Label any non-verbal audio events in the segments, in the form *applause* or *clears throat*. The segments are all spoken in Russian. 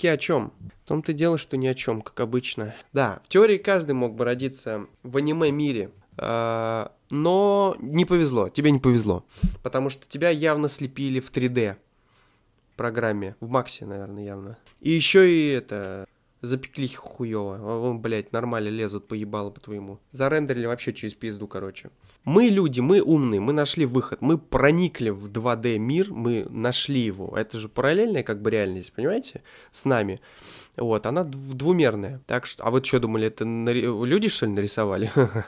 Ки о чем? В том-то дело, что ни о чем, как обычно. Да, в теории каждый мог бы родиться в аниме-мире, а, но не повезло, тебе не повезло, потому что тебя явно слепили в 3D программе, в Максе, наверное, явно. И еще и это, запекли хуево, блять, нормально лезут, поебало по-твоему. Зарендерили вообще через пизду, короче. Мы люди, мы умные, мы нашли выход, мы проникли в 2D мир, мы нашли его. Это же параллельная как бы реальность, понимаете, с нами. Вот, она двумерная. Так что, а вы что думали, это нари... люди, что ли, нарисовали? *laughs*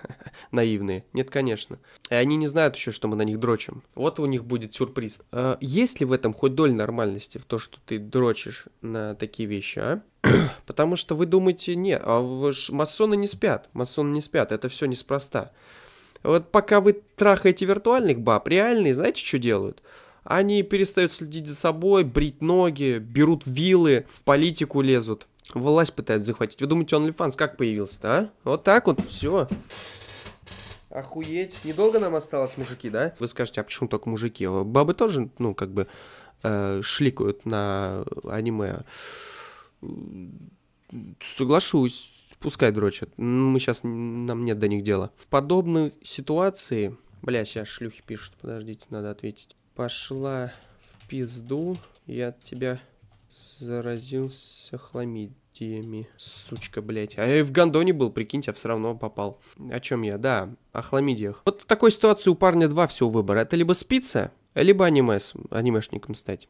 Наивные. Нет, конечно. И они не знают еще, что мы на них дрочим. Вот у них будет сюрприз. А, есть ли в этом хоть доля нормальности, в то, что ты дрочишь на такие вещи, а? *clears throat* Потому что вы думаете, нет, а массоны не спят, масоны не спят, это все неспроста. Вот пока вы трахаете виртуальных баб, реальные, знаете, что делают? Они перестают следить за собой, брить ноги, берут вилы, в политику лезут. Власть пытаются захватить. Вы думаете, OnlyFans как появился-то, а? Вот так вот, все. Охуеть. Недолго нам осталось, мужики, да? Вы скажете, а почему только мужики? Бабы тоже, ну, как бы, э, шликают на аниме. Соглашусь, Пускай дрочат. Мы сейчас, нам нет до них дела. В подобной ситуации... Бля, сейчас шлюхи пишут, подождите, надо ответить. Пошла в пизду, я от тебя заразился хламидиями. Сучка, блядь. А я и в гондоне был, прикиньте, я все равно попал. О чем я? Да, о хламидиях. Вот в такой ситуации у парня два всего выбора. Это либо спиться, либо аниме, анимешником стать.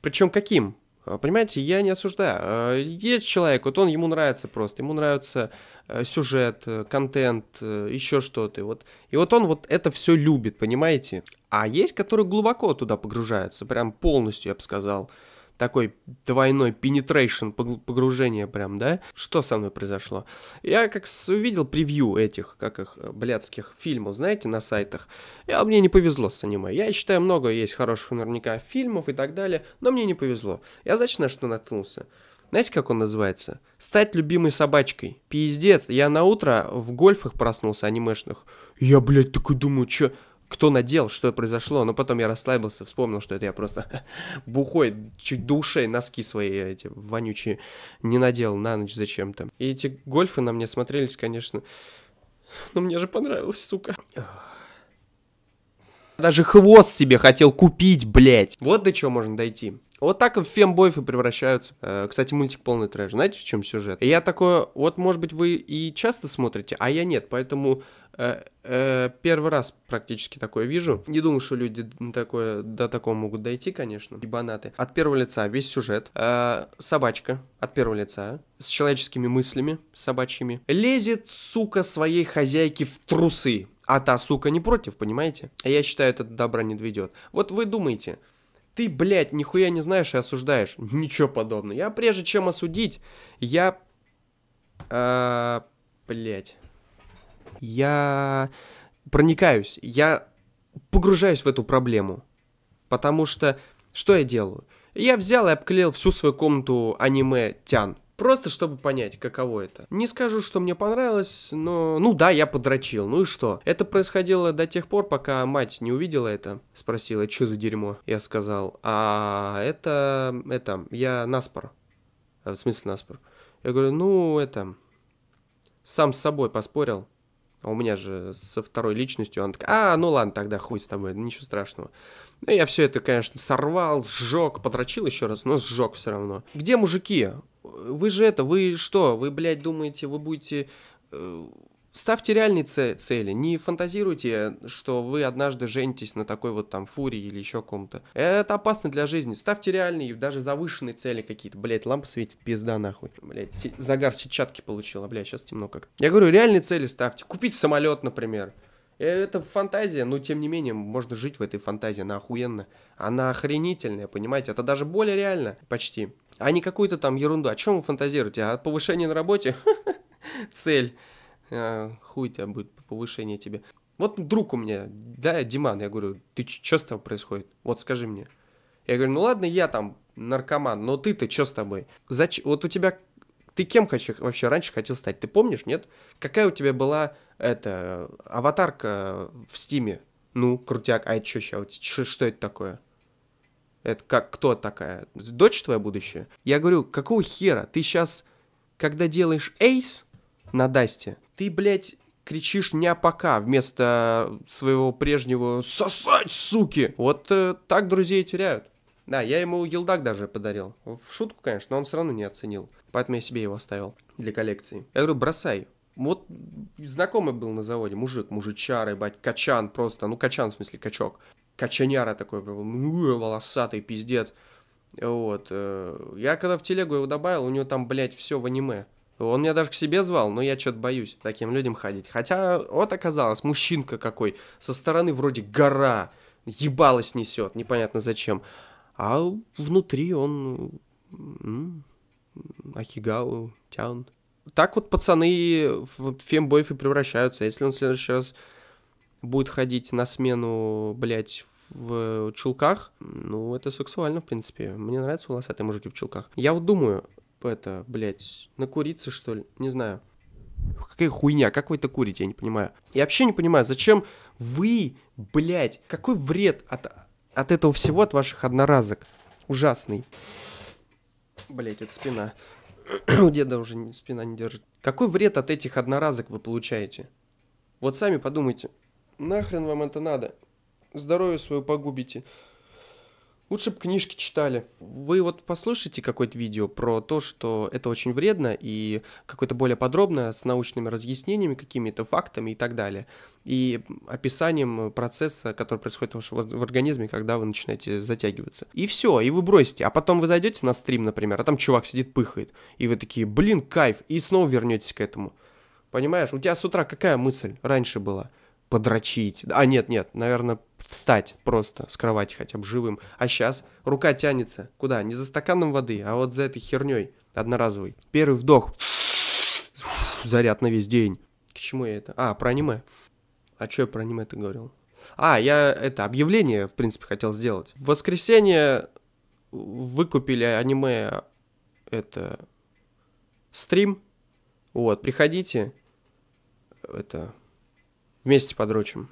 Причем каким? Э, понимаете, я не осуждаю. Э, есть человек, вот он ему нравится просто, ему нравится э, сюжет, контент, еще что-то. И вот, и вот он вот это все любит, понимаете? А есть, которые глубоко туда погружаются, прям полностью, я бы сказал такой двойной penetration, погружение прям, да? Что со мной произошло? Я как увидел превью этих, как их, э, блядских фильмов, знаете, на сайтах. Я, а мне не повезло с аниме. Я считаю, много есть хороших наверняка фильмов и так далее, но мне не повезло. Я, значит, на что наткнулся? Знаете, как он называется? Стать любимой собачкой. Пиздец, я на утро в гольфах проснулся анимешных. Я, блядь, такой думаю, чё кто надел, что произошло, но потом я расслабился, вспомнил, что это я просто *laughs* бухой, чуть душей носки свои эти вонючие не надел на ночь зачем-то. И эти гольфы на мне смотрелись, конечно, *laughs* но ну, мне же понравилось, сука. Даже хвост себе хотел купить, блядь. Вот до чего можно дойти. Вот так и в фембоев и превращаются. Э, кстати, мультик полный трэш. Знаете, в чем сюжет? я такой, вот, может быть, вы и часто смотрите, а я нет, поэтому э, э, первый раз практически такое вижу. Не думал, что люди такое, до такого могут дойти, конечно. Ебанаты. От первого лица весь сюжет. Э, собачка от первого лица с человеческими мыслями собачьими. Лезет, сука, своей хозяйке в трусы. А та, сука, не против, понимаете? А я считаю, это до добра не доведет. Вот вы думаете, ты, блядь, нихуя не знаешь и осуждаешь. Ничего подобного. Я прежде чем осудить, я... А, блядь. Я проникаюсь, я погружаюсь в эту проблему. Потому что что я делаю? Я взял и обклеил всю свою комнату аниме Тян. Просто чтобы понять, каково это. Не скажу, что мне понравилось, но... Ну да, я подрочил, ну и что? Это происходило до тех пор, пока мать не увидела это. Спросила, что за дерьмо? Я сказал, а это... Это... Я наспор. А, в смысле наспор? Я говорю, ну это... Сам с собой поспорил. А у меня же со второй личностью она такая, а, ну ладно, тогда хуй с тобой, ничего страшного. Ну, я все это, конечно, сорвал, сжег, подрочил еще раз, но сжег все равно. Где мужики? Вы же это, вы что, вы, блядь, думаете, вы будете... Э, ставьте реальные цели, не фантазируйте, что вы однажды женитесь на такой вот там фуре или еще ком-то. Это опасно для жизни. Ставьте реальные, даже завышенные цели какие-то. Блять, лампа светит, пизда нахуй. Блять, загар сетчатки получила, блять, сейчас темно как-то. Я говорю, реальные цели ставьте. Купить самолет, например. Это фантазия, но тем не менее можно жить в этой фантазии, она охуенная, она охренительная, понимаете, это даже более реально почти, а не какую-то там ерунду, о чем вы фантазируете, о повышении на работе, *laughs* цель, а, хуй тебя будет повышение тебе. Вот друг у меня, да, Диман, я говорю, ты что с тобой происходит, вот скажи мне. Я говорю, ну ладно, я там наркоман, но ты-то что с тобой? Зач... Вот у тебя ты кем хочешь, вообще раньше хотел стать? Ты помнишь, нет? Какая у тебя была это аватарка в Стиме. Ну, крутяк, а это что сейчас? Что, это такое? Это как, кто такая? Дочь твоя будущая? Я говорю, какого хера? Ты сейчас, когда делаешь эйс на Дасте, ты, блядь, кричишь не пока вместо своего прежнего «Сосать, суки!» Вот э, так друзей теряют. Да, я ему елдак даже подарил. В шутку, конечно, но он все равно не оценил. Поэтому я себе его оставил для коллекции. Я говорю, бросай. Вот знакомый был на заводе, мужик, мужичар, бать, качан просто, ну качан в смысле качок, качаняра такой, ну, э, волосатый пиздец. Вот. Э, я когда в телегу его добавил, у него там, блядь, все в аниме. Он меня даже к себе звал, но я что-то боюсь таким людям ходить. Хотя вот оказалось, мужчинка какой, со стороны вроде гора, ебалось несет, непонятно зачем. А внутри он... Ахигау, Тян, так вот пацаны в фембоев и превращаются. Если он в следующий раз будет ходить на смену, блядь, в чулках, ну, это сексуально, в принципе. Мне нравятся волосатые мужики в чулках. Я вот думаю, это, блядь, накуриться, что ли? Не знаю. Какая хуйня, как вы это курите, я не понимаю. Я вообще не понимаю, зачем вы, блядь, какой вред от, от этого всего, от ваших одноразок. Ужасный. Блять, это спина. *clears throat* у деда уже спина не держит. Какой вред от этих одноразок вы получаете? Вот сами подумайте. Нахрен вам это надо? Здоровье свое погубите. Лучше бы книжки читали. Вы вот послушайте какое-то видео про то, что это очень вредно, и какое-то более подробное, с научными разъяснениями, какими-то фактами и так далее. И описанием процесса, который происходит в организме, когда вы начинаете затягиваться. И все, и вы бросите. А потом вы зайдете на стрим, например, а там чувак сидит, пыхает. И вы такие, блин, кайф, и снова вернетесь к этому. Понимаешь, у тебя с утра какая мысль раньше была? подрочить. А, нет, нет, наверное, встать просто с кровати хотя бы живым. А сейчас рука тянется. Куда? Не за стаканом воды, а вот за этой херней одноразовый. Первый вдох. Заряд на весь день. К чему я это? А, про аниме. А что я про аниме это говорил? А, я это объявление, в принципе, хотел сделать. В воскресенье выкупили аниме это стрим. Вот, приходите. Это Вместе подрочим.